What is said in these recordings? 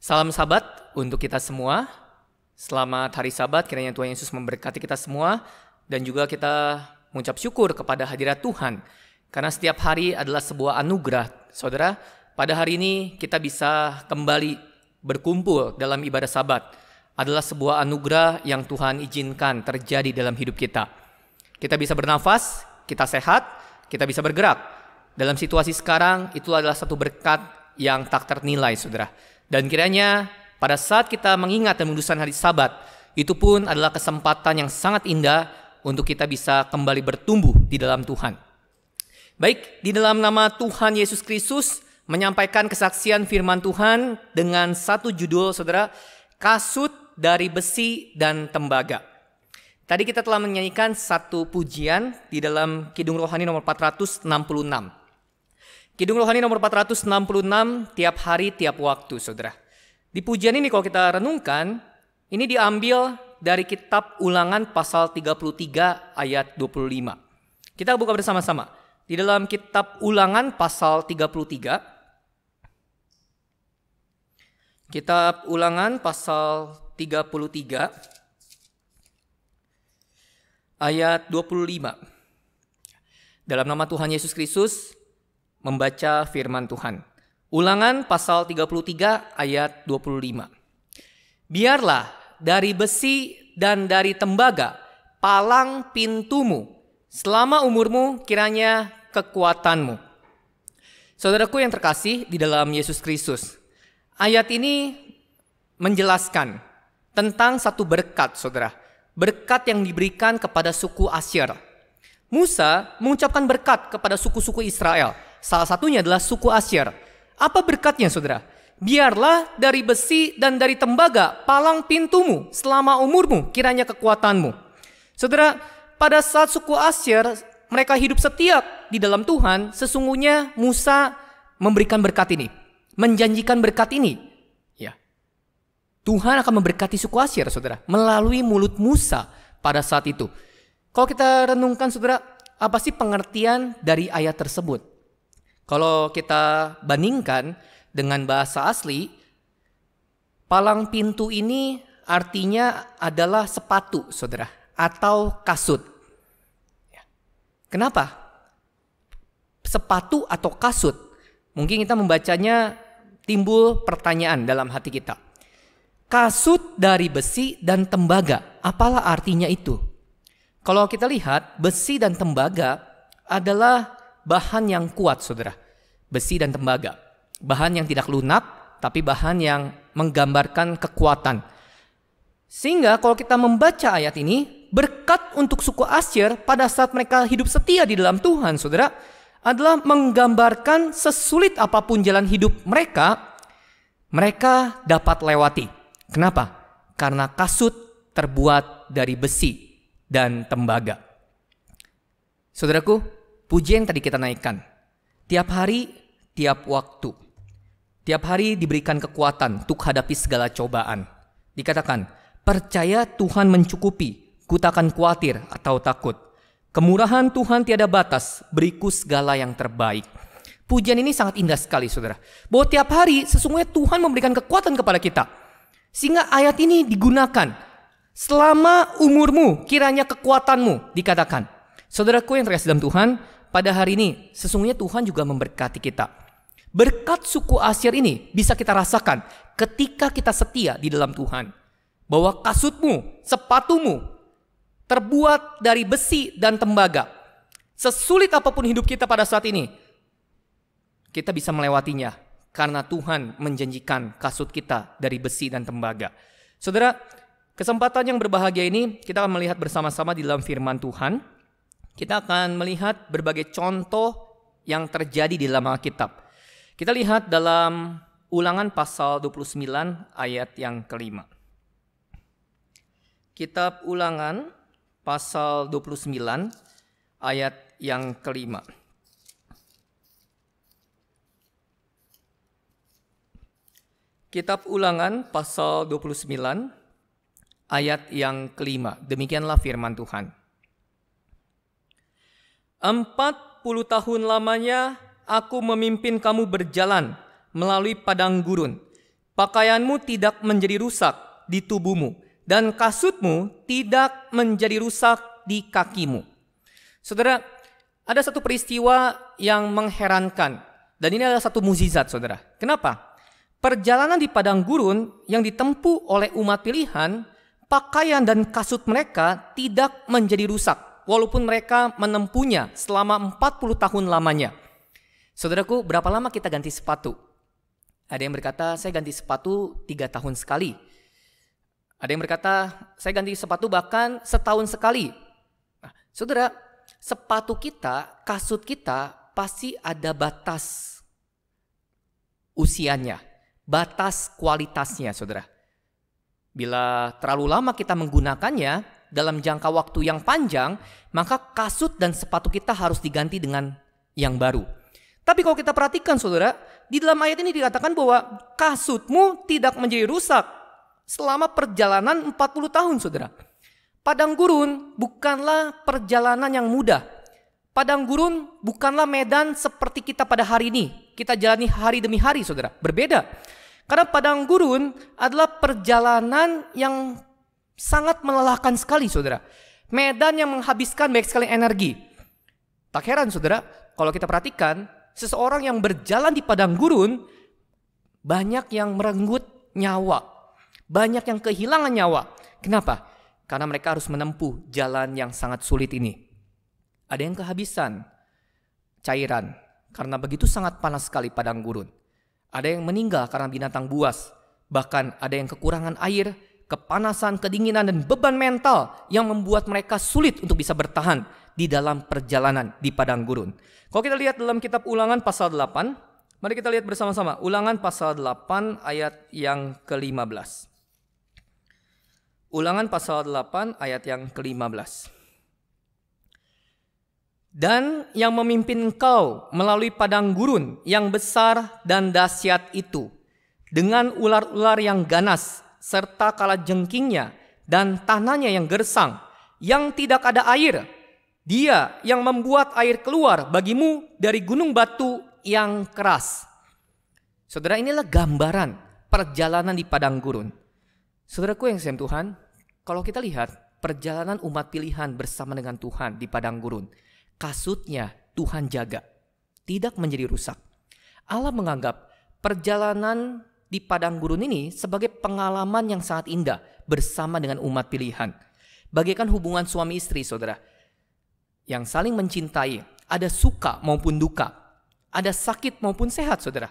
Salam sahabat untuk kita semua. Selamat hari sahabat, kiranya Tuhan Yesus memberkati kita semua. Dan juga kita mengucap syukur kepada hadirat Tuhan. Karena setiap hari adalah sebuah anugerah. Saudara, pada hari ini kita bisa kembali berkumpul dalam ibadah sabat. Adalah sebuah anugerah yang Tuhan izinkan terjadi dalam hidup kita. Kita bisa bernafas, kita sehat, kita bisa bergerak. Dalam situasi sekarang, itu adalah satu berkat yang tak ternilai, saudara. Dan kiranya pada saat kita mengingat dan mendusan hari sabat, itu pun adalah kesempatan yang sangat indah untuk kita bisa kembali bertumbuh di dalam Tuhan. Baik, di dalam nama Tuhan Yesus Kristus, menyampaikan kesaksian firman Tuhan dengan satu judul, saudara, kasut dari besi dan tembaga. Tadi kita telah menyanyikan satu pujian di dalam Kidung Rohani nomor 466. Kidung Rohani nomor 466, tiap hari, tiap waktu, saudara. Di pujian ini kalau kita renungkan, ini diambil dari kitab ulangan pasal 33 ayat 25. Kita buka bersama-sama. Di dalam kitab ulangan pasal 33, kitab ulangan pasal 33 ayat 25. Dalam nama Tuhan Yesus Kristus, membaca firman Tuhan. Ulangan pasal 33 ayat 25. Biarlah dari besi dan dari tembaga palang pintumu selama umurmu kiranya kekuatanmu. Saudaraku yang terkasih di dalam Yesus Kristus. Ayat ini menjelaskan tentang satu berkat, Saudara. Berkat yang diberikan kepada suku Asyir. Musa mengucapkan berkat kepada suku-suku Israel Salah satunya adalah suku Asyir. Apa berkatnya saudara? Biarlah dari besi dan dari tembaga palang pintumu selama umurmu kiranya kekuatanmu. Saudara, pada saat suku Asyir mereka hidup setia di dalam Tuhan, sesungguhnya Musa memberikan berkat ini, menjanjikan berkat ini. Ya. Tuhan akan memberkati suku Asyir, Saudara, melalui mulut Musa pada saat itu. Kalau kita renungkan, Saudara, apa sih pengertian dari ayat tersebut? Kalau kita bandingkan dengan bahasa asli, palang pintu ini artinya adalah sepatu, saudara, atau kasut. Ya. Kenapa? Sepatu atau kasut? Mungkin kita membacanya timbul pertanyaan dalam hati kita. Kasut dari besi dan tembaga, apalah artinya itu? Kalau kita lihat, besi dan tembaga adalah bahan yang kuat saudara. Besi dan tembaga. Bahan yang tidak lunak, tapi bahan yang menggambarkan kekuatan. Sehingga kalau kita membaca ayat ini, berkat untuk suku Asyir pada saat mereka hidup setia di dalam Tuhan, saudara, adalah menggambarkan sesulit apapun jalan hidup mereka, mereka dapat lewati. Kenapa? Karena kasut terbuat dari besi dan tembaga. Saudaraku, Pujian tadi kita naikkan. Tiap hari, tiap waktu. Tiap hari diberikan kekuatan untuk hadapi segala cobaan. Dikatakan, percaya Tuhan mencukupi, ku takkan khawatir atau takut. Kemurahan Tuhan tiada batas, beriku segala yang terbaik. Pujian ini sangat indah sekali saudara. Bahwa tiap hari sesungguhnya Tuhan memberikan kekuatan kepada kita. Sehingga ayat ini digunakan. Selama umurmu kiranya kekuatanmu dikatakan. Saudaraku yang terkasih dalam Tuhan, pada hari ini sesungguhnya Tuhan juga memberkati kita. Berkat suku Asyir ini bisa kita rasakan ketika kita setia di dalam Tuhan. Bahwa kasutmu, sepatumu terbuat dari besi dan tembaga. Sesulit apapun hidup kita pada saat ini, kita bisa melewatinya karena Tuhan menjanjikan kasut kita dari besi dan tembaga. Saudara, kesempatan yang berbahagia ini kita akan melihat bersama-sama di dalam firman Tuhan kita akan melihat berbagai contoh yang terjadi di dalam Alkitab. Kita lihat dalam Ulangan pasal 29 ayat yang kelima. Kitab Ulangan pasal 29 ayat yang kelima. Kitab Ulangan pasal 29 ayat yang kelima. Demikianlah firman Tuhan. Empat puluh tahun lamanya aku memimpin kamu berjalan melalui padang gurun. Pakaianmu tidak menjadi rusak di tubuhmu dan kasutmu tidak menjadi rusak di kakimu. Saudara, ada satu peristiwa yang mengherankan dan ini adalah satu mukjizat, saudara. Kenapa? Perjalanan di padang gurun yang ditempuh oleh umat pilihan, pakaian dan kasut mereka tidak menjadi rusak walaupun mereka menempuhnya selama 40 tahun lamanya. Saudaraku, berapa lama kita ganti sepatu? Ada yang berkata, saya ganti sepatu tiga tahun sekali. Ada yang berkata, saya ganti sepatu bahkan setahun sekali. Nah, saudara, sepatu kita, kasut kita pasti ada batas usianya, batas kualitasnya, saudara. Bila terlalu lama kita menggunakannya, dalam jangka waktu yang panjang, maka kasut dan sepatu kita harus diganti dengan yang baru. Tapi kalau kita perhatikan saudara, di dalam ayat ini dikatakan bahwa kasutmu tidak menjadi rusak selama perjalanan 40 tahun saudara. Padang gurun bukanlah perjalanan yang mudah. Padang gurun bukanlah medan seperti kita pada hari ini. Kita jalani hari demi hari saudara, berbeda. Karena padang gurun adalah perjalanan yang Sangat melelahkan sekali saudara. Medan yang menghabiskan banyak sekali energi. Tak heran saudara, kalau kita perhatikan, seseorang yang berjalan di padang gurun, banyak yang merenggut nyawa. Banyak yang kehilangan nyawa. Kenapa? Karena mereka harus menempuh jalan yang sangat sulit ini. Ada yang kehabisan cairan, karena begitu sangat panas sekali padang gurun. Ada yang meninggal karena binatang buas, bahkan ada yang kekurangan air kepanasan, kedinginan, dan beban mental yang membuat mereka sulit untuk bisa bertahan di dalam perjalanan di padang gurun. Kalau kita lihat dalam kitab Ulangan pasal 8, mari kita lihat bersama-sama Ulangan pasal 8 ayat yang ke-15. Ulangan pasal 8 ayat yang ke-15. Dan yang memimpin kau melalui padang gurun yang besar dan dahsyat itu dengan ular-ular yang ganas serta kala jengkingnya dan tanahnya yang gersang, yang tidak ada air. Dia yang membuat air keluar bagimu dari gunung batu yang keras. Saudara inilah gambaran perjalanan di padang gurun. Saudaraku yang sayang Tuhan, kalau kita lihat perjalanan umat pilihan bersama dengan Tuhan di padang gurun, kasutnya Tuhan jaga, tidak menjadi rusak. Allah menganggap perjalanan di padang gurun ini sebagai pengalaman yang sangat indah bersama dengan umat pilihan. Bagaikan hubungan suami istri, saudara, yang saling mencintai, ada suka maupun duka, ada sakit maupun sehat, saudara.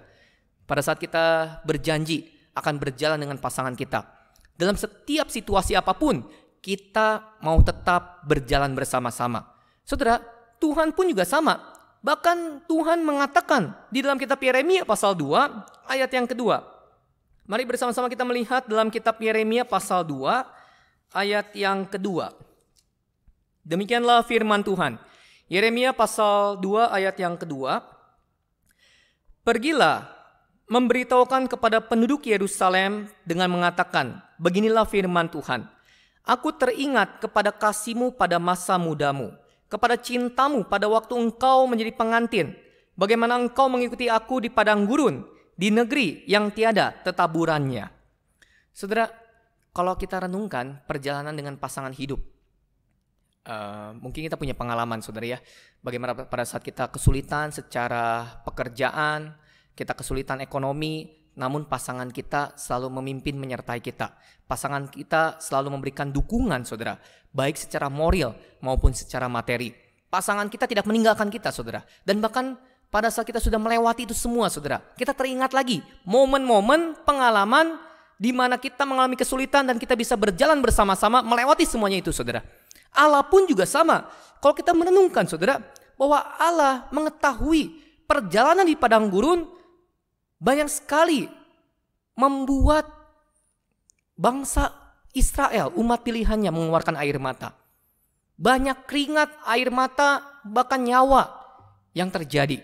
Pada saat kita berjanji akan berjalan dengan pasangan kita, dalam setiap situasi apapun, kita mau tetap berjalan bersama-sama. Saudara, Tuhan pun juga sama. Bahkan Tuhan mengatakan di dalam kitab Yeremia pasal 2 ayat yang kedua. Mari bersama-sama kita melihat dalam kitab Yeremia pasal 2 ayat yang kedua. Demikianlah firman Tuhan. Yeremia pasal 2 ayat yang kedua. Pergilah memberitahukan kepada penduduk Yerusalem dengan mengatakan, beginilah firman Tuhan. Aku teringat kepada kasihmu pada masa mudamu, kepada cintamu pada waktu engkau menjadi pengantin, bagaimana engkau mengikuti aku di padang gurun, di negeri yang tiada tetaburannya. Saudara, kalau kita renungkan perjalanan dengan pasangan hidup, uh, mungkin kita punya pengalaman, saudara ya, bagaimana pada saat kita kesulitan secara pekerjaan, kita kesulitan ekonomi, namun pasangan kita selalu memimpin menyertai kita. Pasangan kita selalu memberikan dukungan, saudara, baik secara moral maupun secara materi. Pasangan kita tidak meninggalkan kita, saudara, dan bahkan pada saat kita sudah melewati itu semua saudara. Kita teringat lagi momen-momen pengalaman di mana kita mengalami kesulitan dan kita bisa berjalan bersama-sama melewati semuanya itu saudara. Allah pun juga sama. Kalau kita merenungkan saudara bahwa Allah mengetahui perjalanan di padang gurun banyak sekali membuat bangsa Israel, umat pilihannya mengeluarkan air mata. Banyak keringat, air mata, bahkan nyawa yang terjadi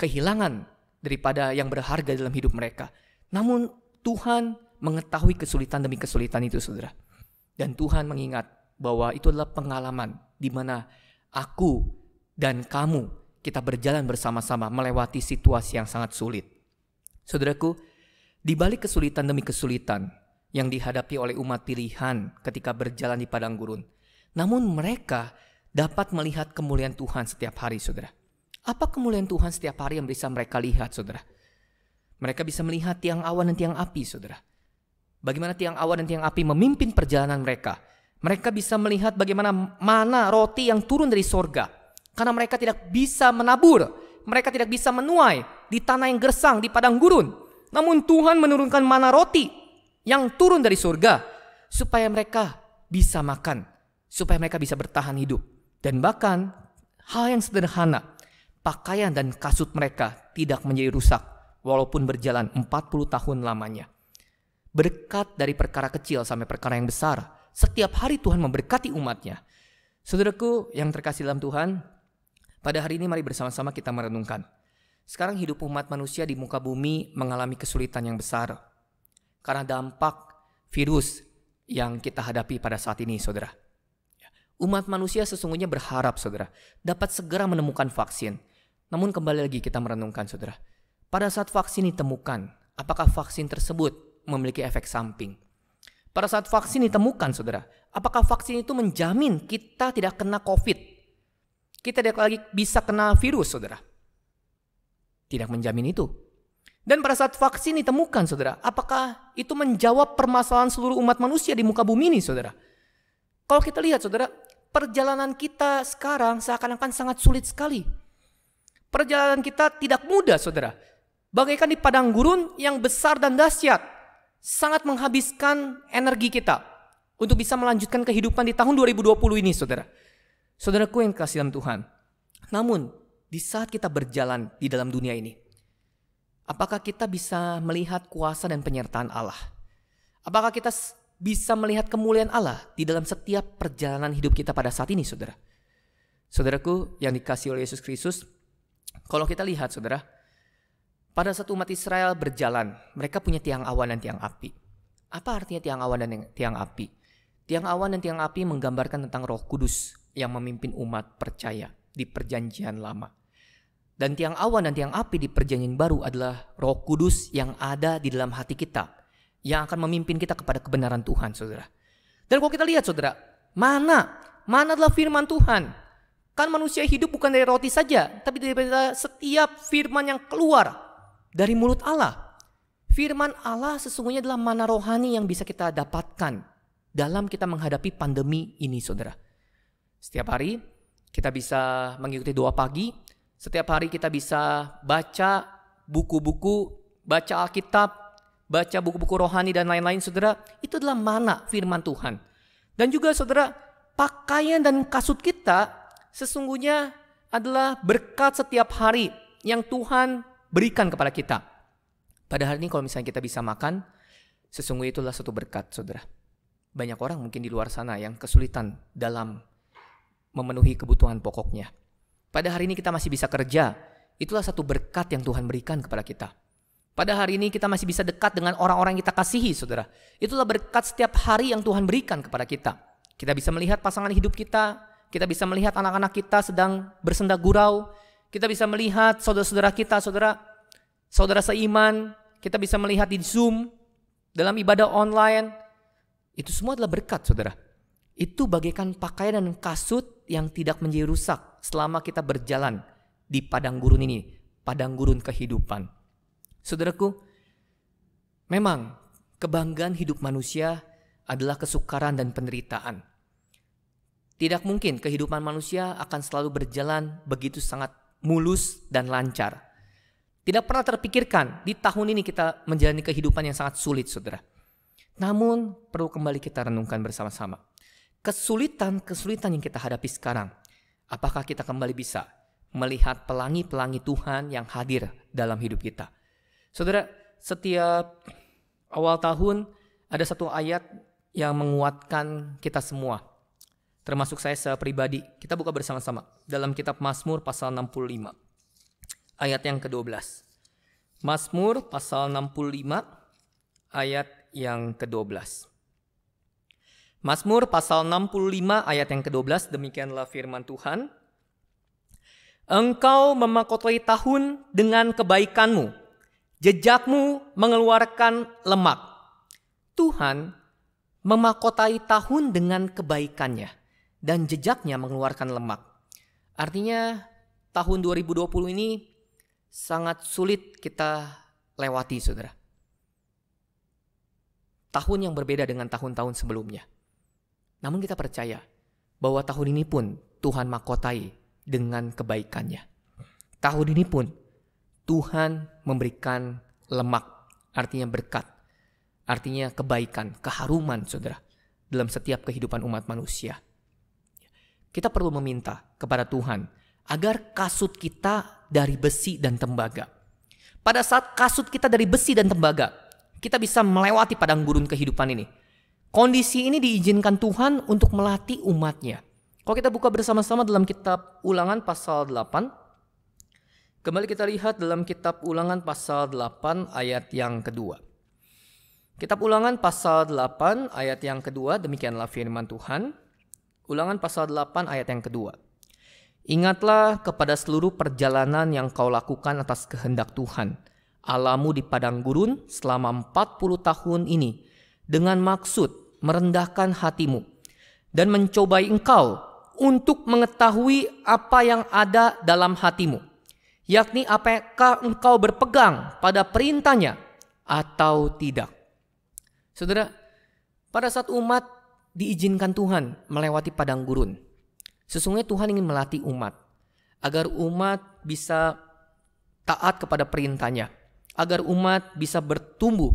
kehilangan daripada yang berharga dalam hidup mereka. Namun Tuhan mengetahui kesulitan demi kesulitan itu, saudara. Dan Tuhan mengingat bahwa itu adalah pengalaman di mana aku dan kamu kita berjalan bersama-sama melewati situasi yang sangat sulit. Saudaraku, di balik kesulitan demi kesulitan yang dihadapi oleh umat pilihan ketika berjalan di padang gurun, namun mereka dapat melihat kemuliaan Tuhan setiap hari, saudara. Apa kemuliaan Tuhan setiap hari yang bisa mereka lihat, saudara? Mereka bisa melihat tiang awan dan tiang api, saudara. Bagaimana tiang awan dan tiang api memimpin perjalanan mereka. Mereka bisa melihat bagaimana mana roti yang turun dari sorga. Karena mereka tidak bisa menabur. Mereka tidak bisa menuai di tanah yang gersang, di padang gurun. Namun Tuhan menurunkan mana roti yang turun dari surga. Supaya mereka bisa makan. Supaya mereka bisa bertahan hidup. Dan bahkan hal yang sederhana pakaian dan kasut mereka tidak menjadi rusak walaupun berjalan 40 tahun lamanya. Berkat dari perkara kecil sampai perkara yang besar, setiap hari Tuhan memberkati umatnya. Saudaraku yang terkasih dalam Tuhan, pada hari ini mari bersama-sama kita merenungkan. Sekarang hidup umat manusia di muka bumi mengalami kesulitan yang besar. Karena dampak virus yang kita hadapi pada saat ini, saudara. Umat manusia sesungguhnya berharap, saudara, dapat segera menemukan vaksin namun kembali lagi kita merenungkan saudara. Pada saat vaksin ditemukan, apakah vaksin tersebut memiliki efek samping? Pada saat vaksin ditemukan saudara, apakah vaksin itu menjamin kita tidak kena covid? Kita tidak lagi bisa kena virus saudara? Tidak menjamin itu. Dan pada saat vaksin ditemukan saudara, apakah itu menjawab permasalahan seluruh umat manusia di muka bumi ini saudara? Kalau kita lihat saudara, perjalanan kita sekarang seakan-akan sangat sulit sekali Perjalanan kita tidak mudah, saudara. Bagaikan di padang gurun yang besar dan dahsyat, sangat menghabiskan energi kita untuk bisa melanjutkan kehidupan di tahun 2020 ini, saudara. Saudaraku yang kasih dalam Tuhan. Namun, di saat kita berjalan di dalam dunia ini, apakah kita bisa melihat kuasa dan penyertaan Allah? Apakah kita bisa melihat kemuliaan Allah di dalam setiap perjalanan hidup kita pada saat ini, saudara? Saudaraku yang dikasih oleh Yesus Kristus, kalau kita lihat saudara, pada saat umat Israel berjalan, mereka punya tiang awan dan tiang api. Apa artinya tiang awan dan tiang api? Tiang awan dan tiang api menggambarkan tentang roh kudus yang memimpin umat percaya di perjanjian lama. Dan tiang awan dan tiang api di perjanjian baru adalah roh kudus yang ada di dalam hati kita. Yang akan memimpin kita kepada kebenaran Tuhan, saudara. Dan kalau kita lihat, saudara, mana? Mana adalah firman Tuhan? Kan manusia hidup bukan dari roti saja, tapi dari setiap firman yang keluar dari mulut Allah. Firman Allah sesungguhnya adalah mana rohani yang bisa kita dapatkan dalam kita menghadapi pandemi ini, saudara. Setiap hari kita bisa mengikuti doa pagi, setiap hari kita bisa baca buku-buku, baca Alkitab, baca buku-buku rohani dan lain-lain, saudara. Itu adalah mana firman Tuhan. Dan juga saudara, pakaian dan kasut kita sesungguhnya adalah berkat setiap hari yang Tuhan berikan kepada kita. Pada hari ini kalau misalnya kita bisa makan, sesungguhnya itulah satu berkat, saudara. Banyak orang mungkin di luar sana yang kesulitan dalam memenuhi kebutuhan pokoknya. Pada hari ini kita masih bisa kerja, itulah satu berkat yang Tuhan berikan kepada kita. Pada hari ini kita masih bisa dekat dengan orang-orang yang kita kasihi, saudara. Itulah berkat setiap hari yang Tuhan berikan kepada kita. Kita bisa melihat pasangan hidup kita, kita bisa melihat anak-anak kita sedang bersenda gurau. Kita bisa melihat saudara-saudara kita, saudara saudara seiman. Kita bisa melihat di Zoom, dalam ibadah online. Itu semua adalah berkat, saudara. Itu bagaikan pakaian dan kasut yang tidak menjadi rusak selama kita berjalan di padang gurun ini, padang gurun kehidupan. Saudaraku, memang kebanggaan hidup manusia adalah kesukaran dan penderitaan. Tidak mungkin kehidupan manusia akan selalu berjalan begitu sangat mulus dan lancar. Tidak pernah terpikirkan di tahun ini kita menjalani kehidupan yang sangat sulit, saudara. Namun perlu kembali kita renungkan bersama-sama. Kesulitan-kesulitan yang kita hadapi sekarang, apakah kita kembali bisa melihat pelangi-pelangi Tuhan yang hadir dalam hidup kita? Saudara, setiap awal tahun ada satu ayat yang menguatkan kita semua termasuk saya secara pribadi. Kita buka bersama-sama dalam kitab Mazmur pasal 65 ayat yang ke-12. Mazmur pasal 65 ayat yang ke-12. Mazmur pasal 65 ayat yang ke-12 demikianlah firman Tuhan. Engkau memakotai tahun dengan kebaikanmu, jejakmu mengeluarkan lemak. Tuhan memakotai tahun dengan kebaikannya dan jejaknya mengeluarkan lemak. Artinya tahun 2020 ini sangat sulit kita lewati, saudara. Tahun yang berbeda dengan tahun-tahun sebelumnya. Namun kita percaya bahwa tahun ini pun Tuhan makotai dengan kebaikannya. Tahun ini pun Tuhan memberikan lemak, artinya berkat, artinya kebaikan, keharuman, saudara, dalam setiap kehidupan umat manusia. Kita perlu meminta kepada Tuhan agar kasut kita dari besi dan tembaga. Pada saat kasut kita dari besi dan tembaga, kita bisa melewati padang gurun kehidupan ini. Kondisi ini diizinkan Tuhan untuk melatih umatnya. Kalau kita buka bersama-sama dalam kitab ulangan pasal 8, kembali kita lihat dalam kitab ulangan pasal 8 ayat yang kedua. Kitab ulangan pasal 8 ayat yang kedua, demikianlah firman Tuhan. Ulangan pasal 8 ayat yang kedua. Ingatlah kepada seluruh perjalanan yang kau lakukan atas kehendak Tuhan, Alamu di padang gurun selama 40 tahun ini dengan maksud merendahkan hatimu dan mencobai engkau untuk mengetahui apa yang ada dalam hatimu, yakni apakah engkau berpegang pada perintahnya atau tidak. Saudara, pada saat umat diizinkan Tuhan melewati padang gurun. Sesungguhnya Tuhan ingin melatih umat agar umat bisa taat kepada perintahnya, agar umat bisa bertumbuh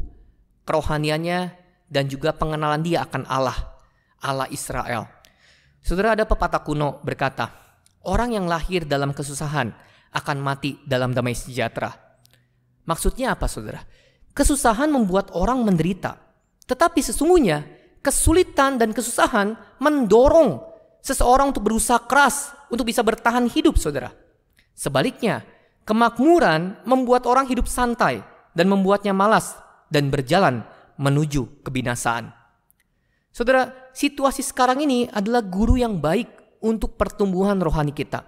kerohaniannya dan juga pengenalan dia akan Allah, Allah Israel. Saudara ada pepatah kuno berkata, orang yang lahir dalam kesusahan akan mati dalam damai sejahtera. Maksudnya apa saudara? Kesusahan membuat orang menderita. Tetapi sesungguhnya kesulitan dan kesusahan mendorong seseorang untuk berusaha keras untuk bisa bertahan hidup, saudara. Sebaliknya, kemakmuran membuat orang hidup santai dan membuatnya malas dan berjalan menuju kebinasaan. Saudara, situasi sekarang ini adalah guru yang baik untuk pertumbuhan rohani kita.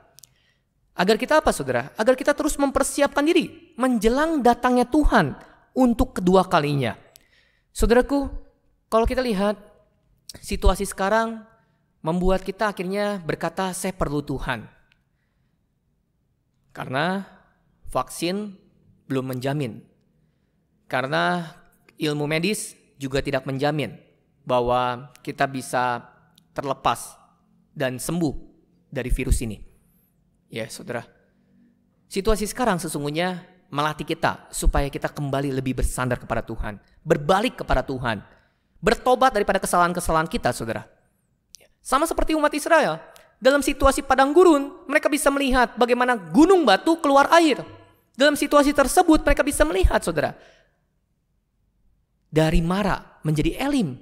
Agar kita apa saudara? Agar kita terus mempersiapkan diri menjelang datangnya Tuhan untuk kedua kalinya. Saudaraku, kalau kita lihat situasi sekarang membuat kita akhirnya berkata saya perlu Tuhan. Karena vaksin belum menjamin. Karena ilmu medis juga tidak menjamin bahwa kita bisa terlepas dan sembuh dari virus ini. Ya, Saudara. Situasi sekarang sesungguhnya melatih kita supaya kita kembali lebih bersandar kepada Tuhan, berbalik kepada Tuhan Bertobat daripada kesalahan-kesalahan kita, saudara. Sama seperti umat Israel. Dalam situasi padang gurun, mereka bisa melihat bagaimana gunung batu keluar air. Dalam situasi tersebut, mereka bisa melihat, saudara. Dari Mara menjadi Elim.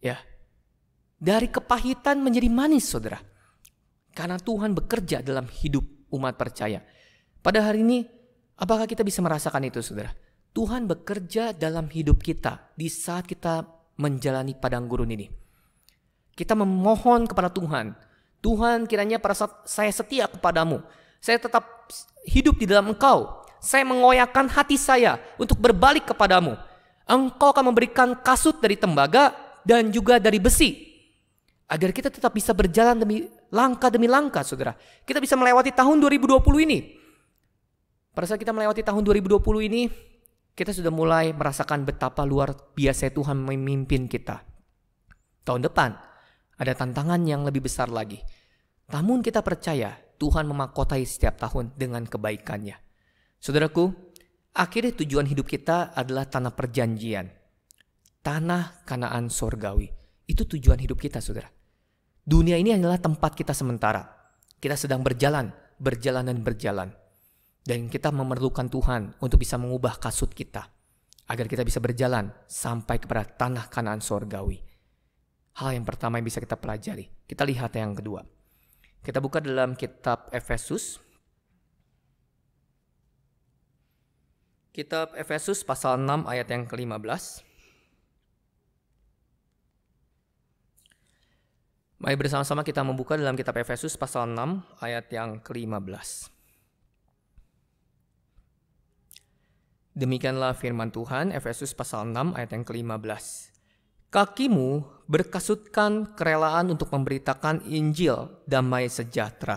Ya. Dari kepahitan menjadi manis, saudara. Karena Tuhan bekerja dalam hidup umat percaya. Pada hari ini, apakah kita bisa merasakan itu, saudara? Tuhan bekerja dalam hidup kita di saat kita menjalani padang gurun ini. Kita memohon kepada Tuhan, Tuhan kiranya pada saat saya setia kepadamu, saya tetap hidup di dalam engkau, saya mengoyakkan hati saya untuk berbalik kepadamu. Engkau akan memberikan kasut dari tembaga dan juga dari besi. Agar kita tetap bisa berjalan demi langkah demi langkah, saudara. Kita bisa melewati tahun 2020 ini. Pada saat kita melewati tahun 2020 ini, kita sudah mulai merasakan betapa luar biasa Tuhan memimpin kita. Tahun depan, ada tantangan yang lebih besar lagi. Namun kita percaya Tuhan memakotai setiap tahun dengan kebaikannya. Saudaraku, akhirnya tujuan hidup kita adalah tanah perjanjian. Tanah kanaan sorgawi. Itu tujuan hidup kita, saudara. Dunia ini adalah tempat kita sementara. Kita sedang berjalan, berjalan dan berjalan. Dan kita memerlukan Tuhan untuk bisa mengubah kasut kita. Agar kita bisa berjalan sampai kepada tanah kanan sorgawi. Hal yang pertama yang bisa kita pelajari. Kita lihat yang kedua. Kita buka dalam kitab Efesus. Kitab Efesus pasal 6 ayat yang ke-15. Mari bersama-sama kita membuka dalam kitab Efesus pasal 6 ayat yang ke-15. Demikianlah firman Tuhan Efesus pasal 6 ayat yang ke-15. Kakimu berkasutkan kerelaan untuk memberitakan Injil damai sejahtera.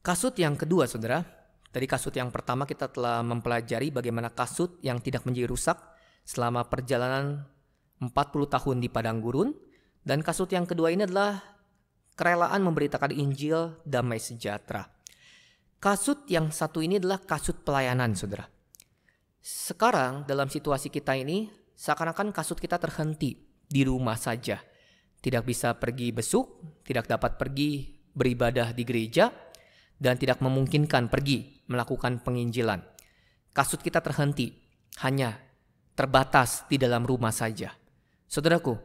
Kasut yang kedua saudara, Tadi kasut yang pertama kita telah mempelajari bagaimana kasut yang tidak menjadi rusak selama perjalanan 40 tahun di padang gurun. Dan kasut yang kedua ini adalah kerelaan memberitakan Injil damai sejahtera. Kasut yang satu ini adalah kasut pelayanan saudara sekarang dalam situasi kita ini seakan-akan kasut kita terhenti di rumah saja. Tidak bisa pergi besuk, tidak dapat pergi beribadah di gereja, dan tidak memungkinkan pergi melakukan penginjilan. Kasut kita terhenti, hanya terbatas di dalam rumah saja. Saudaraku,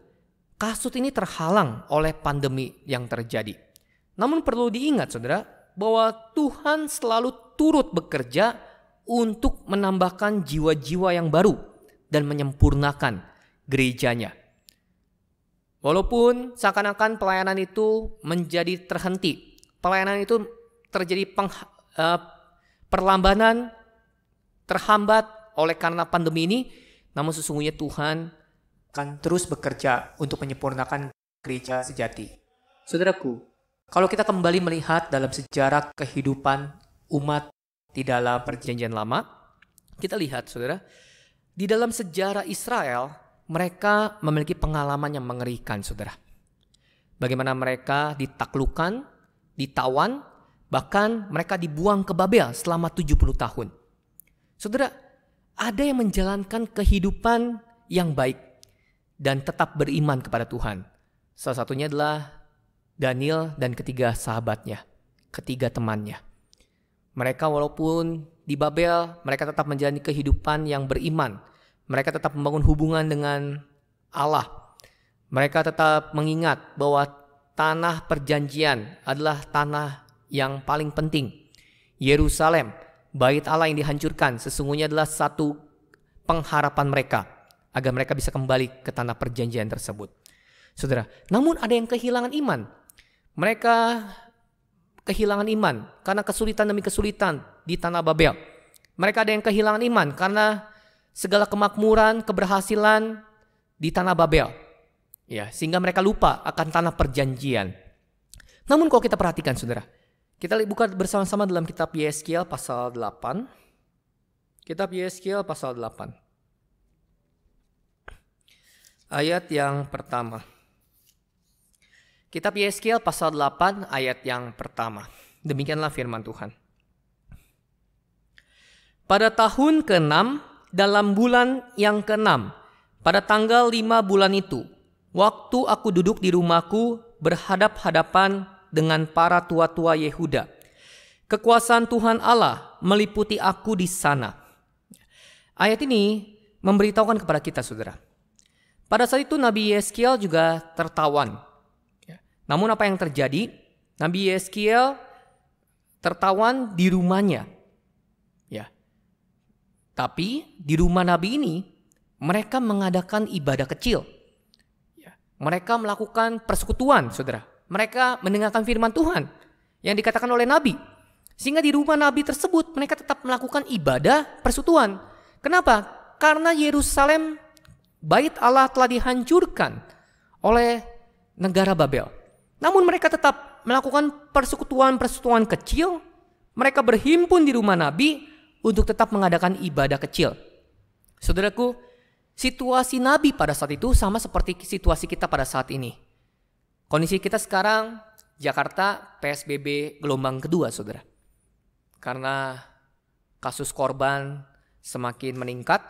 kasut ini terhalang oleh pandemi yang terjadi. Namun perlu diingat saudara, bahwa Tuhan selalu turut bekerja untuk menambahkan jiwa-jiwa yang baru dan menyempurnakan gerejanya. Walaupun seakan-akan pelayanan itu menjadi terhenti, pelayanan itu terjadi peng, uh, eh, perlambanan, terhambat oleh karena pandemi ini, namun sesungguhnya Tuhan akan terus bekerja untuk menyempurnakan gereja sejati. Saudaraku, kalau kita kembali melihat dalam sejarah kehidupan umat di dalam perjanjian lama, kita lihat saudara, di dalam sejarah Israel, mereka memiliki pengalaman yang mengerikan saudara. Bagaimana mereka ditaklukan, ditawan, bahkan mereka dibuang ke Babel selama 70 tahun. Saudara, ada yang menjalankan kehidupan yang baik dan tetap beriman kepada Tuhan. Salah satunya adalah Daniel dan ketiga sahabatnya, ketiga temannya. Mereka walaupun di Babel, mereka tetap menjalani kehidupan yang beriman. Mereka tetap membangun hubungan dengan Allah. Mereka tetap mengingat bahwa tanah perjanjian adalah tanah yang paling penting. Yerusalem, bait Allah yang dihancurkan sesungguhnya adalah satu pengharapan mereka agar mereka bisa kembali ke tanah perjanjian tersebut. Saudara, namun ada yang kehilangan iman. Mereka kehilangan iman karena kesulitan demi kesulitan di tanah Babel. Mereka ada yang kehilangan iman karena segala kemakmuran, keberhasilan di tanah Babel. Ya, sehingga mereka lupa akan tanah perjanjian. Namun kalau kita perhatikan Saudara, kita buka bersama-sama dalam kitab Yeskiel pasal 8. Kitab Yeskiel pasal 8. Ayat yang pertama. Kitab Yeskiel pasal 8 ayat yang pertama. Demikianlah firman Tuhan. Pada tahun ke-6 dalam bulan yang ke-6 pada tanggal 5 bulan itu waktu aku duduk di rumahku berhadap-hadapan dengan para tua-tua Yehuda. Kekuasaan Tuhan Allah meliputi aku di sana. Ayat ini memberitahukan kepada kita saudara. Pada saat itu Nabi Yeskiel juga tertawan namun apa yang terjadi? Nabi Yeskiel tertawan di rumahnya. Ya. Tapi di rumah nabi ini mereka mengadakan ibadah kecil. Ya. Mereka melakukan persekutuan, Saudara. Mereka mendengarkan firman Tuhan yang dikatakan oleh nabi. Sehingga di rumah nabi tersebut mereka tetap melakukan ibadah persekutuan. Kenapa? Karena Yerusalem bait Allah telah dihancurkan oleh negara Babel. Namun mereka tetap melakukan persekutuan-persekutuan kecil. Mereka berhimpun di rumah Nabi untuk tetap mengadakan ibadah kecil. Saudaraku, situasi Nabi pada saat itu sama seperti situasi kita pada saat ini. Kondisi kita sekarang Jakarta PSBB gelombang kedua, Saudara. Karena kasus korban semakin meningkat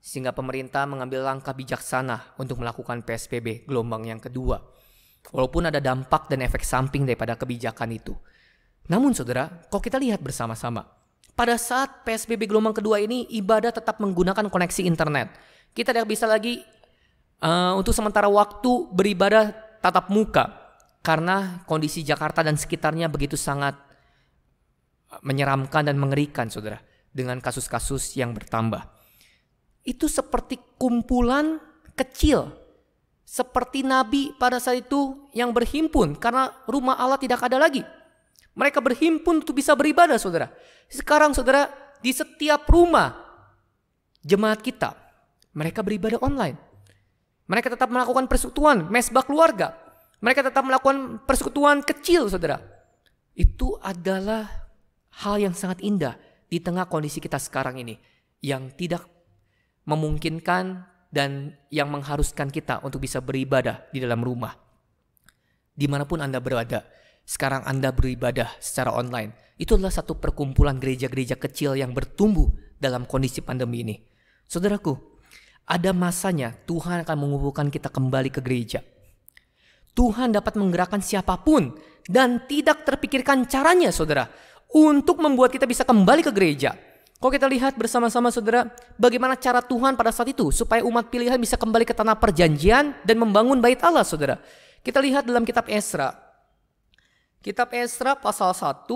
sehingga pemerintah mengambil langkah bijaksana untuk melakukan PSBB gelombang yang kedua. Walaupun ada dampak dan efek samping daripada kebijakan itu. Namun saudara, kok kita lihat bersama-sama, pada saat PSBB gelombang kedua ini ibadah tetap menggunakan koneksi internet. Kita tidak bisa lagi uh, untuk sementara waktu beribadah tatap muka karena kondisi Jakarta dan sekitarnya begitu sangat eh, menyeramkan dan mengerikan saudara dengan kasus-kasus yang bertambah. Itu seperti kumpulan kecil seperti nabi pada saat itu yang berhimpun karena rumah Allah tidak ada lagi. Mereka berhimpun untuk bisa beribadah, saudara. Sekarang, saudara, di setiap rumah jemaat kita, mereka beribadah online. Mereka tetap melakukan persekutuan, mesbah keluarga. Mereka tetap melakukan persekutuan kecil, saudara. Itu adalah hal yang sangat indah di tengah kondisi kita sekarang ini yang tidak memungkinkan dan yang mengharuskan kita untuk bisa beribadah di dalam rumah. Dimanapun Anda berada, sekarang Anda beribadah secara online. Itu adalah satu perkumpulan gereja-gereja kecil yang bertumbuh dalam kondisi pandemi ini. Saudaraku, ada masanya Tuhan akan mengumpulkan kita kembali ke gereja. Tuhan dapat menggerakkan siapapun dan tidak terpikirkan caranya, saudara, untuk membuat kita bisa kembali ke gereja. Kalau kita lihat bersama-sama saudara, bagaimana cara Tuhan pada saat itu supaya umat pilihan bisa kembali ke tanah perjanjian dan membangun bait Allah saudara. Kita lihat dalam kitab Esra. Kitab Esra pasal 1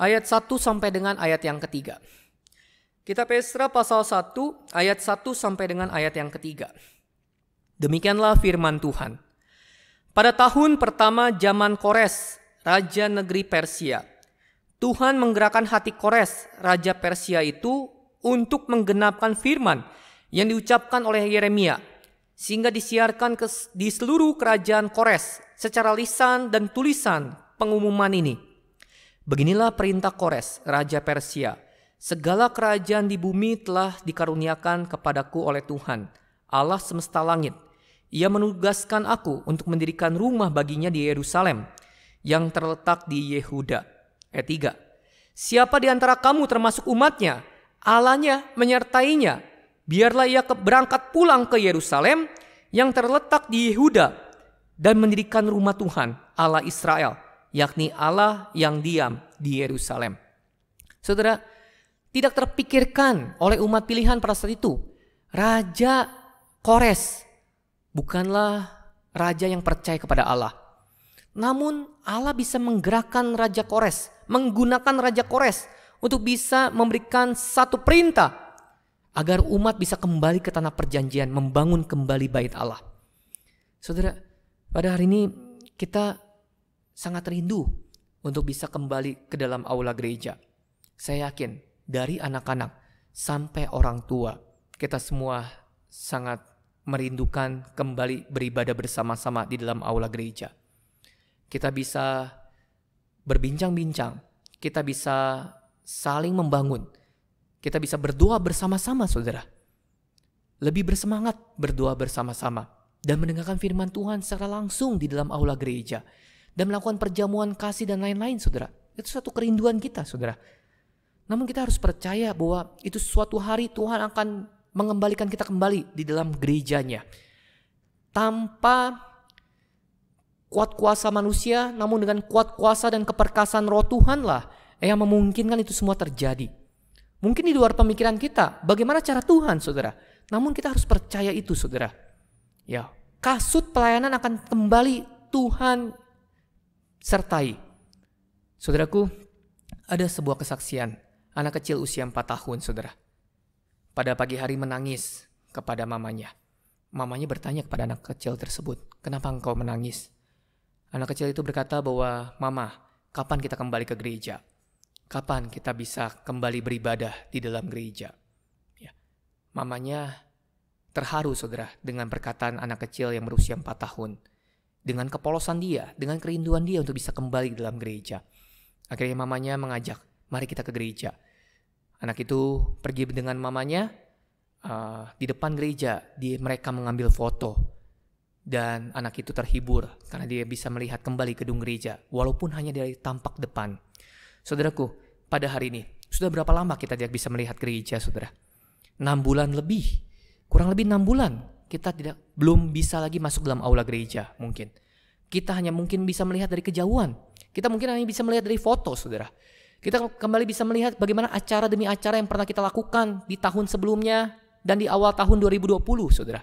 ayat 1 sampai dengan ayat yang ketiga. Kitab Esra pasal 1 ayat 1 sampai dengan ayat yang ketiga. Demikianlah firman Tuhan. Pada tahun pertama zaman Kores, raja negeri Persia, Tuhan menggerakkan hati Kores, Raja Persia itu untuk menggenapkan firman yang diucapkan oleh Yeremia sehingga disiarkan ke, di seluruh kerajaan Kores secara lisan dan tulisan pengumuman ini. Beginilah perintah Kores, Raja Persia. Segala kerajaan di bumi telah dikaruniakan kepadaku oleh Tuhan, Allah semesta langit. Ia menugaskan aku untuk mendirikan rumah baginya di Yerusalem yang terletak di Yehuda Eh, Ayat 3. Siapa di antara kamu termasuk umatnya, Allahnya menyertainya, biarlah ia berangkat pulang ke Yerusalem yang terletak di Yehuda dan mendirikan rumah Tuhan Allah Israel, yakni Allah yang diam di Yerusalem. Saudara, tidak terpikirkan oleh umat pilihan pada saat itu, Raja Kores bukanlah raja yang percaya kepada Allah. Namun Allah bisa menggerakkan Raja Kores, menggunakan Raja Kores untuk bisa memberikan satu perintah agar umat bisa kembali ke tanah perjanjian, membangun kembali bait Allah. Saudara, pada hari ini kita sangat rindu untuk bisa kembali ke dalam aula gereja. Saya yakin dari anak-anak sampai orang tua, kita semua sangat merindukan kembali beribadah bersama-sama di dalam aula gereja kita bisa berbincang-bincang, kita bisa saling membangun, kita bisa berdoa bersama-sama, saudara. Lebih bersemangat berdoa bersama-sama dan mendengarkan firman Tuhan secara langsung di dalam aula gereja dan melakukan perjamuan kasih dan lain-lain, saudara. Itu satu kerinduan kita, saudara. Namun kita harus percaya bahwa itu suatu hari Tuhan akan mengembalikan kita kembali di dalam gerejanya. Tanpa kuat kuasa manusia, namun dengan kuat kuasa dan keperkasaan roh Tuhanlah yang memungkinkan itu semua terjadi. Mungkin di luar pemikiran kita, bagaimana cara Tuhan, saudara. Namun kita harus percaya itu, saudara. Ya, kasut pelayanan akan kembali Tuhan sertai. Saudaraku, ada sebuah kesaksian anak kecil usia 4 tahun, saudara. Pada pagi hari menangis kepada mamanya. Mamanya bertanya kepada anak kecil tersebut, kenapa engkau menangis? Anak kecil itu berkata bahwa, Mama, kapan kita kembali ke gereja? Kapan kita bisa kembali beribadah di dalam gereja? Ya. Mamanya terharu, saudara, dengan perkataan anak kecil yang berusia 4 tahun. Dengan kepolosan dia, dengan kerinduan dia untuk bisa kembali dalam gereja. Akhirnya mamanya mengajak, mari kita ke gereja. Anak itu pergi dengan mamanya uh, di depan gereja, di mereka mengambil foto dan anak itu terhibur karena dia bisa melihat kembali gedung gereja walaupun hanya dari tampak depan. Saudaraku, pada hari ini sudah berapa lama kita tidak bisa melihat gereja, Saudara? 6 bulan lebih. Kurang lebih 6 bulan kita tidak belum bisa lagi masuk dalam aula gereja mungkin. Kita hanya mungkin bisa melihat dari kejauhan. Kita mungkin hanya bisa melihat dari foto, Saudara. Kita kembali bisa melihat bagaimana acara demi acara yang pernah kita lakukan di tahun sebelumnya dan di awal tahun 2020, Saudara.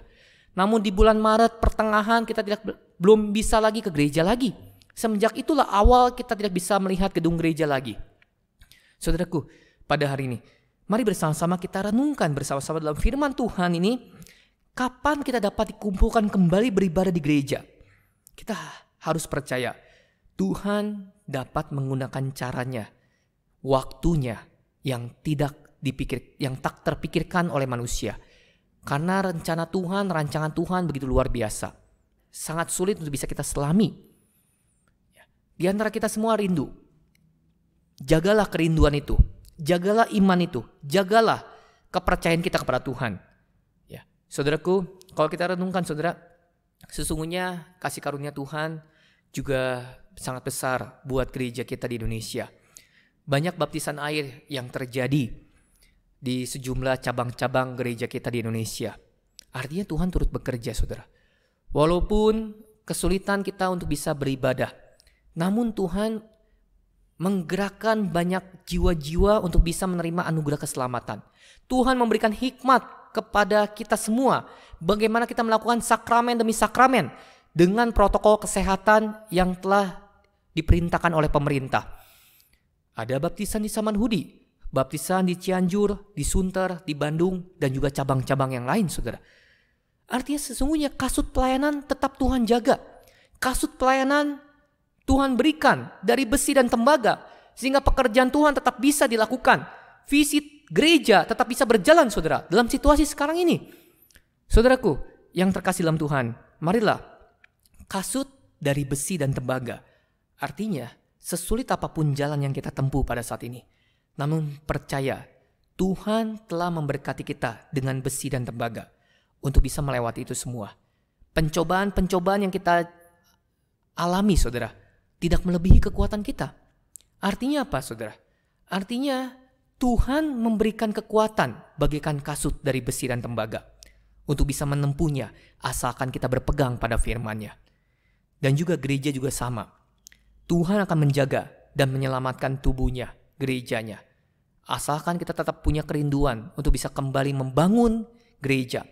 Namun di bulan Maret pertengahan kita tidak belum bisa lagi ke gereja lagi. Semenjak itulah awal kita tidak bisa melihat gedung gereja lagi. Saudaraku, pada hari ini, mari bersama-sama kita renungkan bersama-sama dalam firman Tuhan ini, kapan kita dapat dikumpulkan kembali beribadah di gereja. Kita harus percaya, Tuhan dapat menggunakan caranya, waktunya yang tidak dipikir yang tak terpikirkan oleh manusia. Karena rencana Tuhan, rancangan Tuhan begitu luar biasa. Sangat sulit untuk bisa kita selami. Di antara kita semua rindu. Jagalah kerinduan itu. Jagalah iman itu. Jagalah kepercayaan kita kepada Tuhan. Ya, Saudaraku, kalau kita renungkan saudara, sesungguhnya kasih karunia Tuhan juga sangat besar buat gereja kita di Indonesia. Banyak baptisan air yang terjadi di sejumlah cabang-cabang gereja kita di Indonesia. Artinya Tuhan turut bekerja, saudara. Walaupun kesulitan kita untuk bisa beribadah, namun Tuhan menggerakkan banyak jiwa-jiwa untuk bisa menerima anugerah keselamatan. Tuhan memberikan hikmat kepada kita semua bagaimana kita melakukan sakramen demi sakramen dengan protokol kesehatan yang telah diperintahkan oleh pemerintah. Ada baptisan di Saman Hudi, baptisan di Cianjur, di Sunter, di Bandung, dan juga cabang-cabang yang lain, saudara. Artinya sesungguhnya kasut pelayanan tetap Tuhan jaga. Kasut pelayanan Tuhan berikan dari besi dan tembaga sehingga pekerjaan Tuhan tetap bisa dilakukan. visit gereja tetap bisa berjalan saudara dalam situasi sekarang ini. Saudaraku yang terkasih dalam Tuhan, marilah kasut dari besi dan tembaga. Artinya sesulit apapun jalan yang kita tempuh pada saat ini – namun percaya, Tuhan telah memberkati kita dengan besi dan tembaga untuk bisa melewati itu semua. Pencobaan-pencobaan yang kita alami, saudara, tidak melebihi kekuatan kita. Artinya apa, saudara? Artinya Tuhan memberikan kekuatan bagikan kasut dari besi dan tembaga untuk bisa menempuhnya asalkan kita berpegang pada firman-Nya. Dan juga gereja juga sama. Tuhan akan menjaga dan menyelamatkan tubuhnya, gerejanya, Asalkan kita tetap punya kerinduan untuk bisa kembali membangun gereja.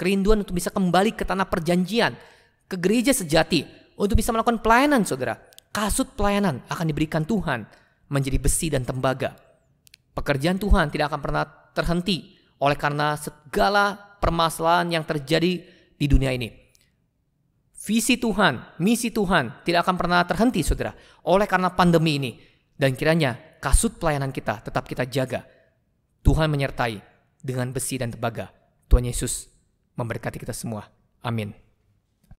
Kerinduan untuk bisa kembali ke tanah perjanjian, ke gereja sejati, untuk bisa melakukan pelayanan saudara. Kasut pelayanan akan diberikan Tuhan menjadi besi dan tembaga. Pekerjaan Tuhan tidak akan pernah terhenti oleh karena segala permasalahan yang terjadi di dunia ini. Visi Tuhan, misi Tuhan tidak akan pernah terhenti, saudara, oleh karena pandemi ini. Dan kiranya kasut pelayanan kita tetap kita jaga. Tuhan menyertai dengan besi dan tembaga. Tuhan Yesus memberkati kita semua. Amin.